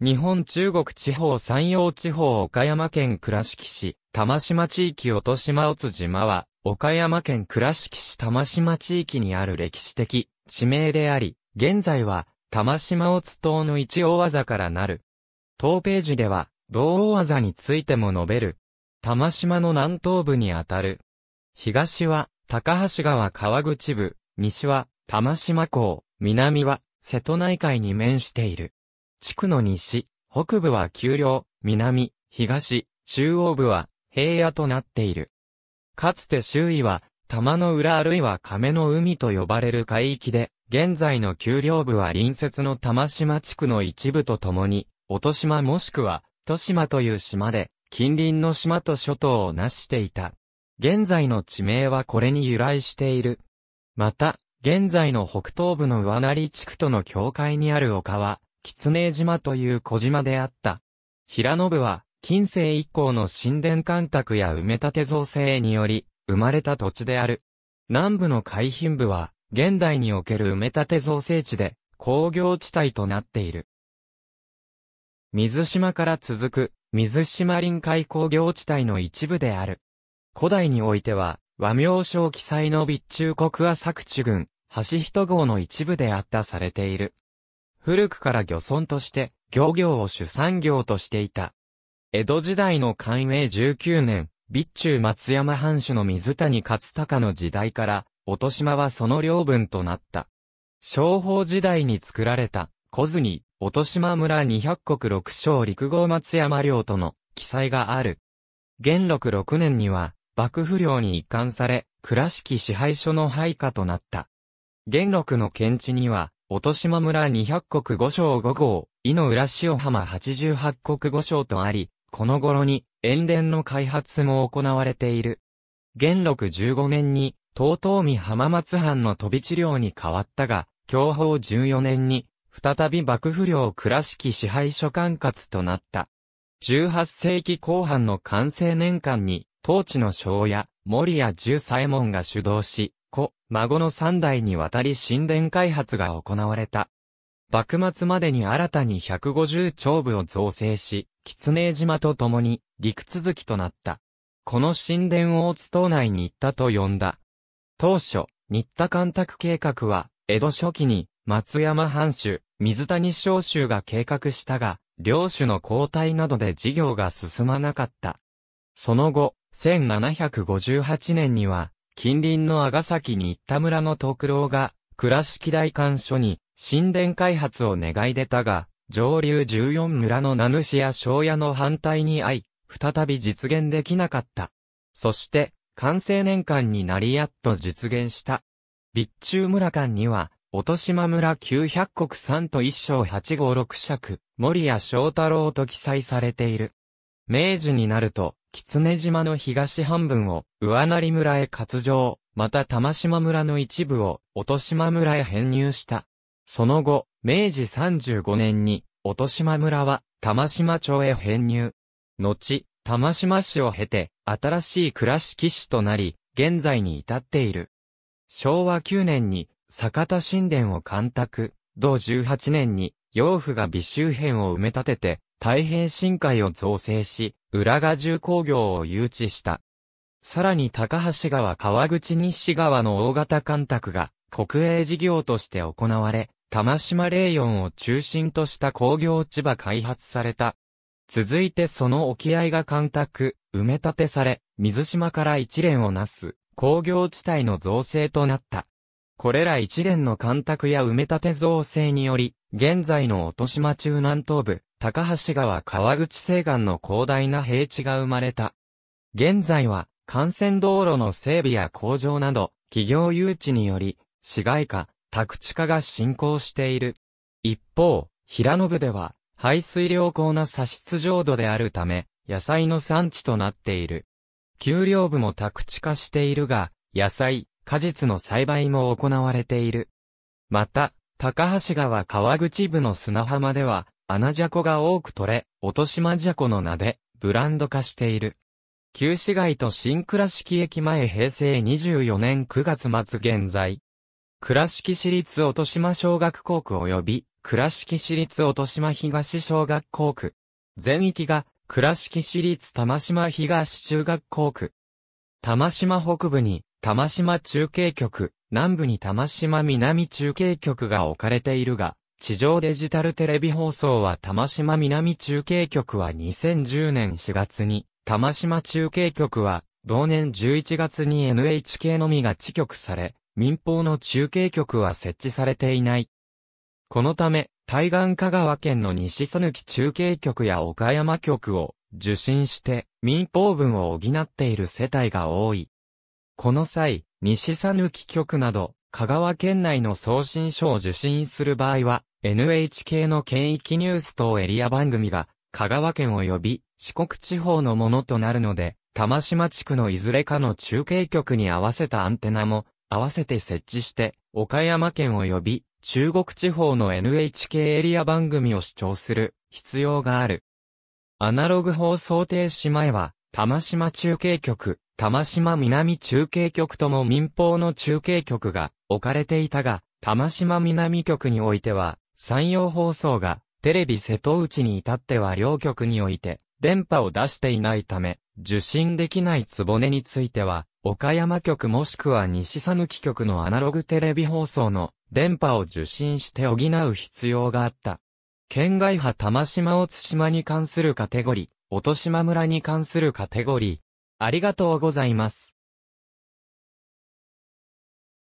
日本中国地方山陽地方岡山県倉敷市、玉島地域音島津島は、岡山県倉敷市玉島地域にある歴史的地名であり、現在は、玉島大津島の一大技からなる。当ページでは、同大技についても述べる。玉島の南東部にあたる。東は、高橋川川口部、西は、玉島港、南は、瀬戸内海に面している。地区の西、北部は丘陵、南、東、中央部は平野となっている。かつて周囲は、玉の裏あるいは亀の海と呼ばれる海域で、現在の丘陵部は隣接の玉島地区の一部とともに、音島もしくは、豊島という島で、近隣の島と諸島を成していた。現在の地名はこれに由来している。また、現在の北東部の上成地区との境界にある丘は、狐島という小島であった。平信は、近世以降の神殿干拓や埋め立て造成により、生まれた土地である。南部の海浜部は、現代における埋め立て造成地で、工業地帯となっている。水島から続く、水島臨海工業地帯の一部である。古代においては、和名称記載の備中国は作地郡、橋人号の一部であったされている。古くから漁村として、漁業を主産業としていた。江戸時代の寛永19年、備中松山藩主の水谷勝隆の時代から、落島はその領分となった。商法時代に作られた、小津落島村二百国六省陸号松山領との記載がある。元禄6年には、幕府領に移管され、倉敷支配所の配下となった。元禄の検地には、音島村二百国五章五号、井の浦潮浜八十八国五章とあり、この頃に、塩田の開発も行われている。元禄十五年に、東東美浜松藩の飛び治療に変わったが、享保十四年に、再び幕府領倉敷支配所管轄となった。十八世紀後半の完成年間に、当地の庄屋、森屋十左衛門が主導し、孫の三代にわたり神殿開発が行われた。幕末までに新たに150丁部を造成し、狐島と共に陸続きとなった。この神殿を大津島内に行ったと呼んだ。当初、新田干拓計画は、江戸初期に松山藩主、水谷昇州が計画したが、領主の交代などで事業が進まなかった。その後、1758年には、近隣の阿賀崎に行った村の徳郎が、倉敷大官所に、神殿開発を願い出たが、上流14村の名主や庄屋の反対に遭い、再び実現できなかった。そして、完成年間になりやっと実現した。立中村間には、音島村900国3と一章8五6尺、森谷翔太郎と記載されている。明治になると、狐島の東半分を、上成村へ割上、また玉島村の一部を、音島村へ編入した。その後、明治35年に、音島村は、玉島町へ編入。後、玉島市を経て、新しい倉敷市となり、現在に至っている。昭和9年に、坂田神殿を干拓、同18年に、養父が美周辺を埋め立てて、太平深海を造成し、浦賀重工業を誘致した。さらに高橋川川口西川の大型干拓が国営事業として行われ、玉島霊園を中心とした工業地場開発された。続いてその沖合が干拓、埋め立てされ、水島から一連をなす工業地帯の造成となった。これら一連の干拓や埋め立て造成により、現在の音島中南東部、高橋川川口西岸の広大な平地が生まれた。現在は、幹線道路の整備や工場など、企業誘致により、市街化、宅地化が進行している。一方、平野部では、排水良好な砂質浄土であるため、野菜の産地となっている。丘陵部も宅地化しているが、野菜、果実の栽培も行われている。また、高橋川川口部の砂浜では、穴じゃこが多く取れ、落島じゃこの名で、ブランド化している。旧市街と新倉敷駅前平成24年9月末現在。倉敷市立落島小学校区及び、倉敷市立落島東小学校区。全域が、倉敷市立玉島東中学校区。玉島北部に、玉島中継局、南部に玉島南中継局が置かれているが、地上デジタルテレビ放送は玉島南中継局は2010年4月に、玉島中継局は、同年11月に NHK のみが地局され、民放の中継局は設置されていない。このため、対岸香川県の西佐抜中継局や岡山局を受信して民放分を補っている世帯が多い。この際、西佐抜局など香川県内の送信書を受信する場合は NHK の県域ニュース等エリア番組が、香川県及び四国地方のものとなるので、玉島地区のいずれかの中継局に合わせたアンテナも、合わせて設置して、岡山県及び中国地方の NHK エリア番組を視聴する必要がある。アナログ放送停止前は、玉島中継局、玉島南中継局とも民放の中継局が置かれていたが、玉島南局においては、山陽放送が、テレビ瀬戸内に至っては両局において、電波を出していないため、受信できないつぼねについては、岡山局もしくは西讃岐局のアナログテレビ放送の電波を受信して補う必要があった。県外派玉島大津島に関するカテゴリー、音島村に関するカテゴリー。ありがとうございます。